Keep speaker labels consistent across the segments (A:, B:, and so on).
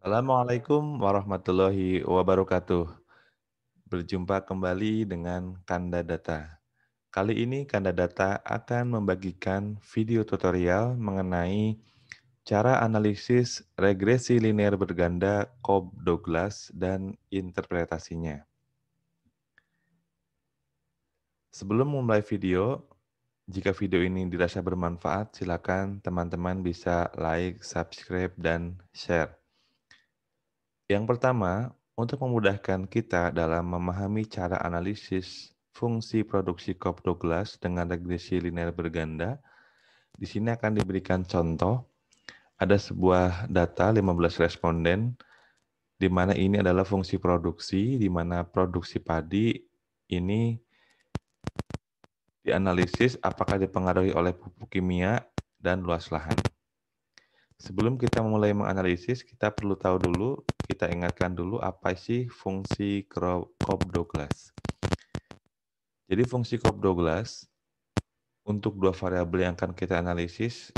A: Assalamualaikum warahmatullahi wabarakatuh. Berjumpa kembali dengan Kanda Data. Kali ini Kanda Data akan membagikan video tutorial mengenai cara analisis regresi linear berganda Cobb Douglas dan interpretasinya. Sebelum memulai video, jika video ini dirasa bermanfaat, silakan teman-teman bisa like, subscribe, dan share. Yang pertama, untuk memudahkan kita dalam memahami cara analisis fungsi produksi Cobb Douglas dengan regresi linear berganda, di sini akan diberikan contoh. Ada sebuah data 15 responden, di mana ini adalah fungsi produksi, di mana produksi padi ini dianalisis apakah dipengaruhi oleh pupuk kimia dan luas lahan. Sebelum kita mulai menganalisis, kita perlu tahu dulu, kita ingatkan dulu apa sih fungsi Cobb Douglas. Jadi fungsi Cobb Douglas untuk dua variabel yang akan kita analisis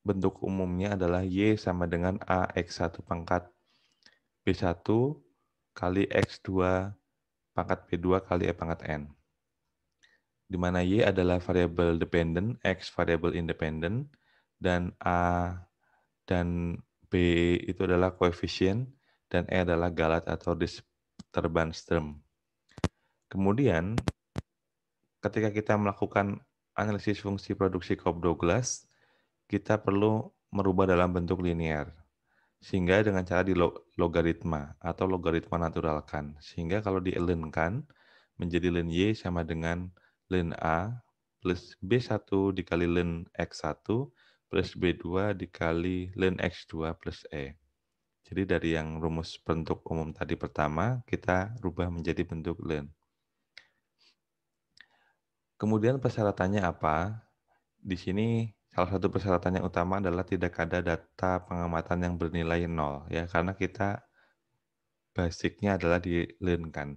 A: bentuk umumnya adalah y sama dengan ax x1 pangkat b1 kali x2 pangkat b2 kali e pangkat n. Di mana y adalah variabel dependent, x variabel independent, dan a dan B itu adalah koefisien dan E adalah galat atau disturban strum. Kemudian ketika kita melakukan analisis fungsi produksi Cobb-Douglas, kita perlu merubah dalam bentuk linear. Sehingga dengan cara di logaritma atau logaritma naturalkan. Sehingga kalau di ln kan menjadi ln Y sama dengan ln A plus B1 dikali ln X1 plus B2 dikali ln X2 plus E. Jadi dari yang rumus bentuk umum tadi pertama, kita rubah menjadi bentuk ln. Kemudian persyaratannya apa? Di sini salah satu persyaratan yang utama adalah tidak ada data pengamatan yang bernilai nol ya karena kita basicnya adalah di ln kan.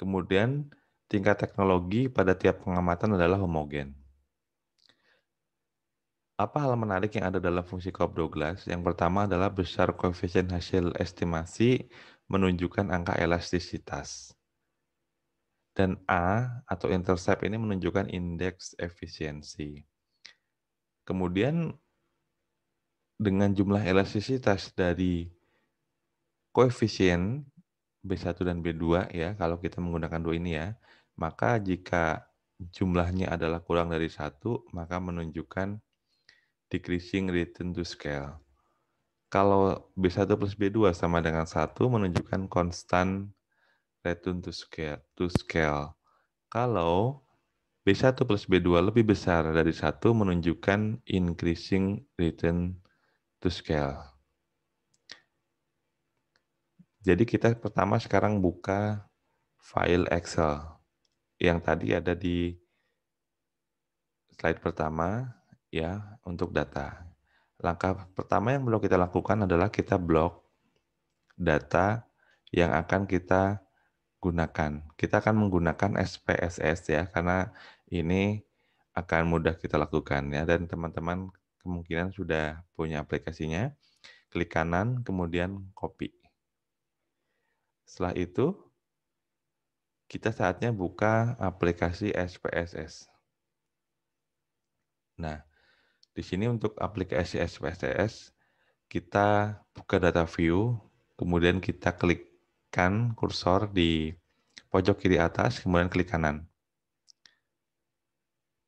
A: Kemudian tingkat teknologi pada tiap pengamatan adalah homogen. Apa hal menarik yang ada dalam fungsi Cobb Douglas? Yang pertama adalah besar koefisien hasil estimasi menunjukkan angka elastisitas. Dan A atau intercept ini menunjukkan indeks efisiensi. Kemudian dengan jumlah elastisitas dari koefisien B1 dan B2 ya, kalau kita menggunakan dua ini ya, maka jika jumlahnya adalah kurang dari satu, maka menunjukkan decreasing return to scale. Kalau B1 plus B2 sama dengan 1 menunjukkan konstan return to scale. To scale. Kalau B1 plus B2 lebih besar dari 1 menunjukkan increasing return to scale. Jadi kita pertama sekarang buka file Excel yang tadi ada di slide pertama ya untuk data. Langkah pertama yang perlu kita lakukan adalah kita blok data yang akan kita gunakan. Kita akan menggunakan SPSS ya karena ini akan mudah kita lakukan ya dan teman-teman kemungkinan sudah punya aplikasinya. Klik kanan kemudian copy. Setelah itu kita saatnya buka aplikasi SPSS. Nah, di sini untuk aplikasi spss kita buka data view, kemudian kita klikkan kursor di pojok kiri atas, kemudian klik kanan.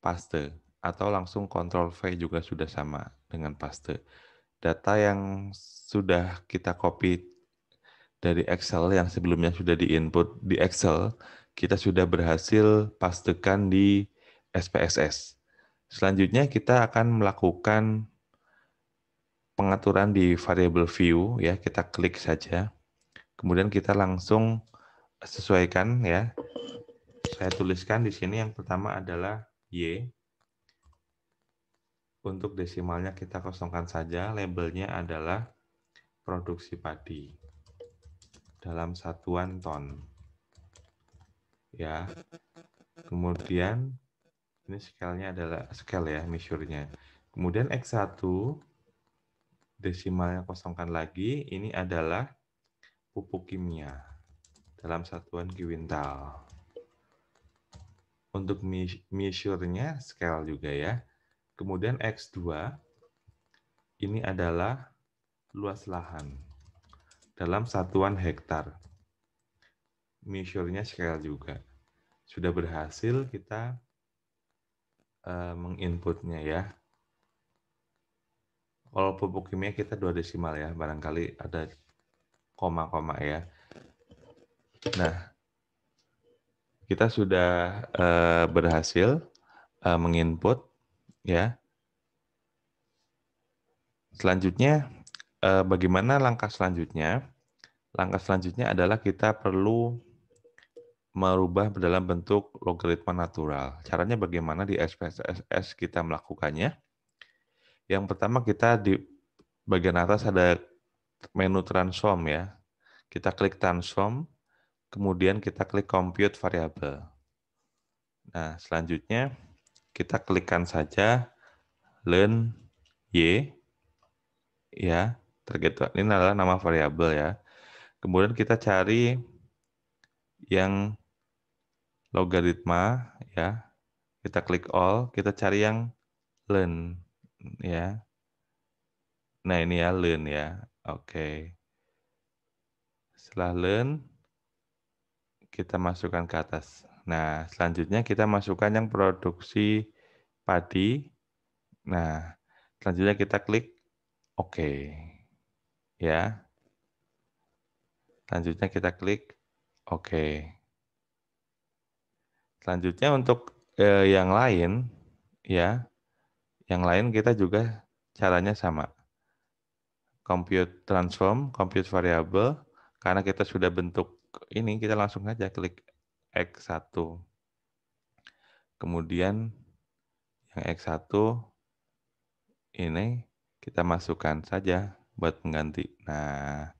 A: Paste, atau langsung Ctrl V juga sudah sama dengan paste. Data yang sudah kita copy dari Excel yang sebelumnya sudah diinput di Excel, kita sudah berhasil pastekan di SPSS. Selanjutnya kita akan melakukan pengaturan di variable view ya, kita klik saja. Kemudian kita langsung sesuaikan ya. Saya tuliskan di sini yang pertama adalah y. Untuk desimalnya kita kosongkan saja, labelnya adalah produksi padi dalam satuan ton. Ya. Kemudian ini scale adalah scale ya, measure-nya. Kemudian X1, desimalnya kosongkan lagi, ini adalah pupuk kimia dalam satuan kiwintal. Untuk measure-nya scale juga ya. Kemudian X2, ini adalah luas lahan dalam satuan hektar. Measure-nya scale juga. Sudah berhasil kita Eh, menginputnya ya. Kalau pupuk kimia kita dua desimal ya, barangkali ada koma-koma ya. Nah, kita sudah uh, berhasil uh, menginput ya. Selanjutnya, uh, bagaimana langkah selanjutnya? Langkah selanjutnya adalah kita perlu merubah dalam bentuk logaritma natural. Caranya bagaimana di SPSS kita melakukannya? Yang pertama kita di bagian atas ada menu transform ya. Kita klik transform, kemudian kita klik compute variable. Nah, selanjutnya kita klikkan saja learn y ya, target ini adalah nama variabel ya. Kemudian kita cari yang logaritma ya. Kita klik all, kita cari yang learn ya. Nah, ini ya learn ya. Oke. Setelah learn kita masukkan ke atas. Nah, selanjutnya kita masukkan yang produksi padi. Nah, selanjutnya kita klik oke Ya. Selanjutnya kita klik oke Selanjutnya untuk eh, yang lain ya. Yang lain kita juga caranya sama. Compute transform, compute variable karena kita sudah bentuk ini kita langsung aja klik X1. Kemudian yang X1 ini kita masukkan saja buat mengganti. Nah,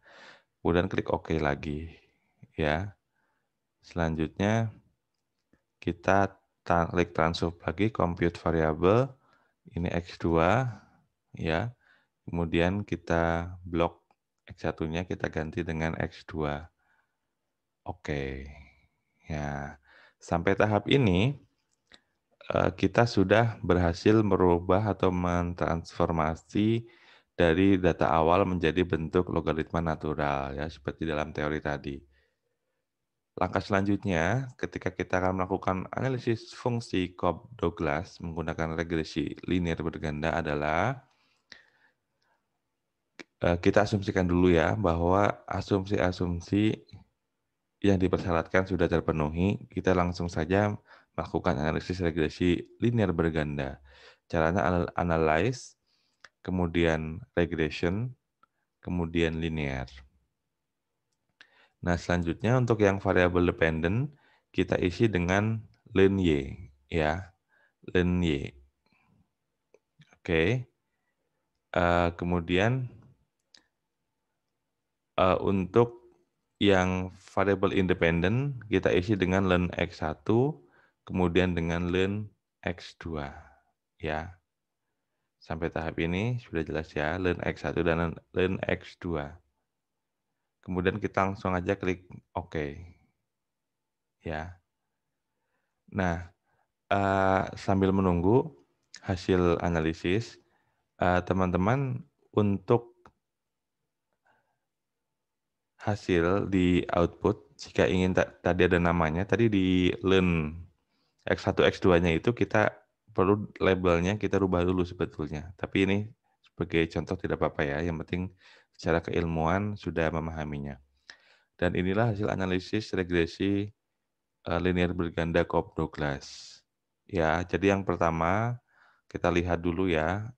A: kemudian klik OK lagi ya. Selanjutnya kita klik transfer lagi compute variable ini X2 ya. Kemudian kita blok X1-nya kita ganti dengan X2. Oke. Ya. Sampai tahap ini eh, kita sudah berhasil merubah atau mentransformasi dari data awal menjadi bentuk logaritma natural ya seperti dalam teori tadi. Langkah selanjutnya, ketika kita akan melakukan analisis fungsi Cobb Douglas menggunakan regresi linear berganda adalah eh, kita asumsikan dulu ya bahwa asumsi-asumsi yang dipersyaratkan sudah terpenuhi, kita langsung saja melakukan analisis regresi linear berganda. Caranya analyze, kemudian regression, kemudian linear. Nah, selanjutnya untuk yang variabel dependent kita isi dengan len y ya. Len y. Oke. Okay. Uh, eh, kemudian uh, untuk yang variable independent, kita isi dengan len x1 kemudian dengan len x2 ya. Sampai tahap ini sudah jelas ya, len x1 dan len x2. Kemudian kita langsung aja klik OK. Ya. Nah, uh, sambil menunggu hasil analisis, eh, teman-teman uh, untuk hasil di output, jika ingin tadi ada namanya, tadi di learn X1, X2-nya itu kita perlu labelnya kita rubah dulu sebetulnya. Tapi ini sebagai contoh tidak apa-apa ya, yang penting secara keilmuan sudah memahaminya. Dan inilah hasil analisis regresi uh, eh, linear berganda Cobb Douglas. Ya, jadi yang pertama kita lihat dulu ya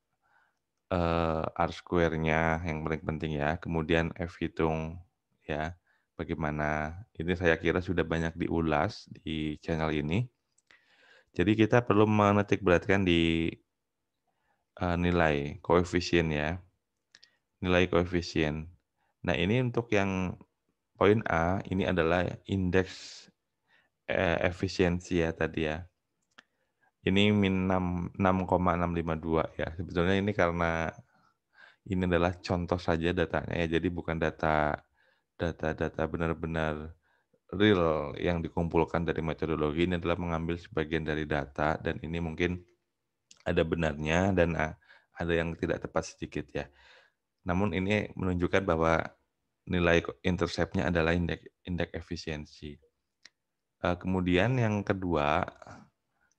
A: eh, R square-nya yang paling penting ya. Kemudian F hitung ya. Bagaimana ini saya kira sudah banyak diulas di channel ini. Jadi kita perlu menetik beratkan di uh, nilai koefisien ya nilai koefisien. Nah, ini untuk yang poin A, ini adalah indeks eh, efisiensi ya tadi ya. Ini min 6,652 ya. Sebetulnya ini karena ini adalah contoh saja datanya ya. Jadi bukan data data-data benar-benar real yang dikumpulkan dari metodologi ini adalah mengambil sebagian dari data dan ini mungkin ada benarnya dan ah, ada yang tidak tepat sedikit ya. Namun ini menunjukkan bahwa nilai interceptnya adalah indeks indeks efisiensi. Eh, kemudian yang kedua,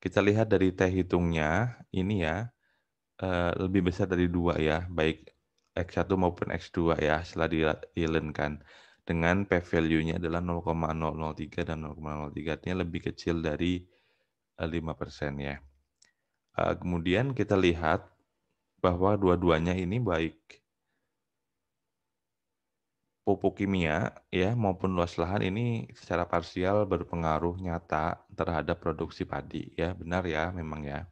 A: kita lihat dari t hitungnya ini ya eh, lebih besar dari dua ya, baik X1 maupun X2 ya setelah dilenkan dengan p value-nya adalah 0,003 dan 0,03 artinya lebih kecil dari 5% eh, ya. Kemudian kita lihat bahwa dua-duanya ini baik pupuk kimia ya maupun luas lahan ini secara parsial berpengaruh nyata terhadap produksi padi ya benar ya memang ya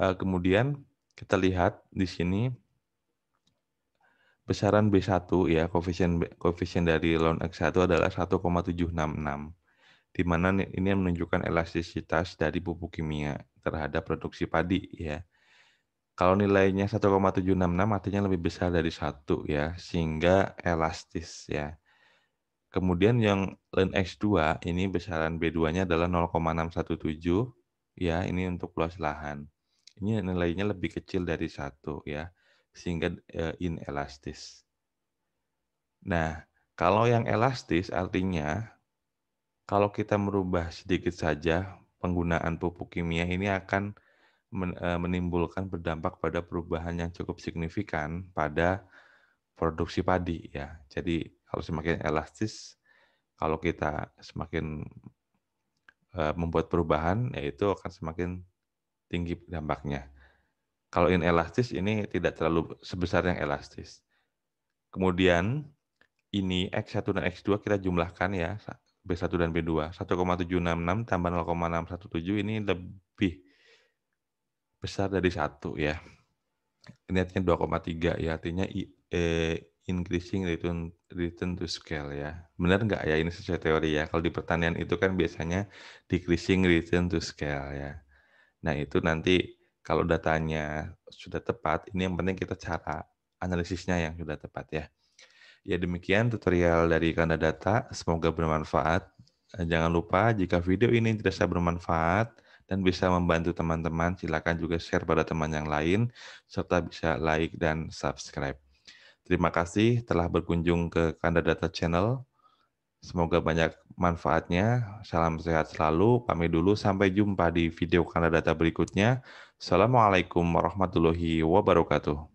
A: eh, kemudian kita lihat di sini besaran B1 ya koefisien koefisien dari loan X1 adalah 1,766 di mana ini menunjukkan elastisitas dari pupuk kimia terhadap produksi padi ya kalau nilainya 1,766 artinya lebih besar dari satu ya, sehingga elastis ya. Kemudian yang len X2 ini besaran B2-nya adalah 0,617 ya, ini untuk luas lahan. Ini nilainya lebih kecil dari satu ya, sehingga eh, inelastis. Nah, kalau yang elastis artinya kalau kita merubah sedikit saja penggunaan pupuk kimia ini akan Eh, menimbulkan berdampak pada perubahan yang cukup signifikan pada produksi padi ya. Jadi kalau semakin elastis, kalau kita semakin eh, membuat perubahan, yaitu akan semakin tinggi dampaknya. Kalau elastis ini tidak terlalu sebesar yang elastis. Kemudian ini X1 dan X2 kita jumlahkan ya, B1 dan B2. 1,766 tambah 0,617 ini lebih besar dari satu ya. Ini artinya 2,3 ya, artinya eh, increasing return, return to scale ya. Benar nggak ya ini sesuai teori ya? Kalau di pertanian itu kan biasanya decreasing return to scale ya. Nah itu nanti kalau datanya sudah tepat, ini yang penting kita cara analisisnya yang sudah tepat ya. Ya demikian tutorial dari Kanda Data, semoga bermanfaat. Eh, jangan lupa jika video ini tidak bermanfaat, dan bisa membantu teman-teman, silakan juga share pada teman yang lain, serta bisa like dan subscribe. Terima kasih telah berkunjung ke Kanda Data Channel. Semoga banyak manfaatnya. Salam sehat selalu. Pamit dulu. Sampai jumpa di video Kanda Data berikutnya. Assalamualaikum warahmatullahi wabarakatuh.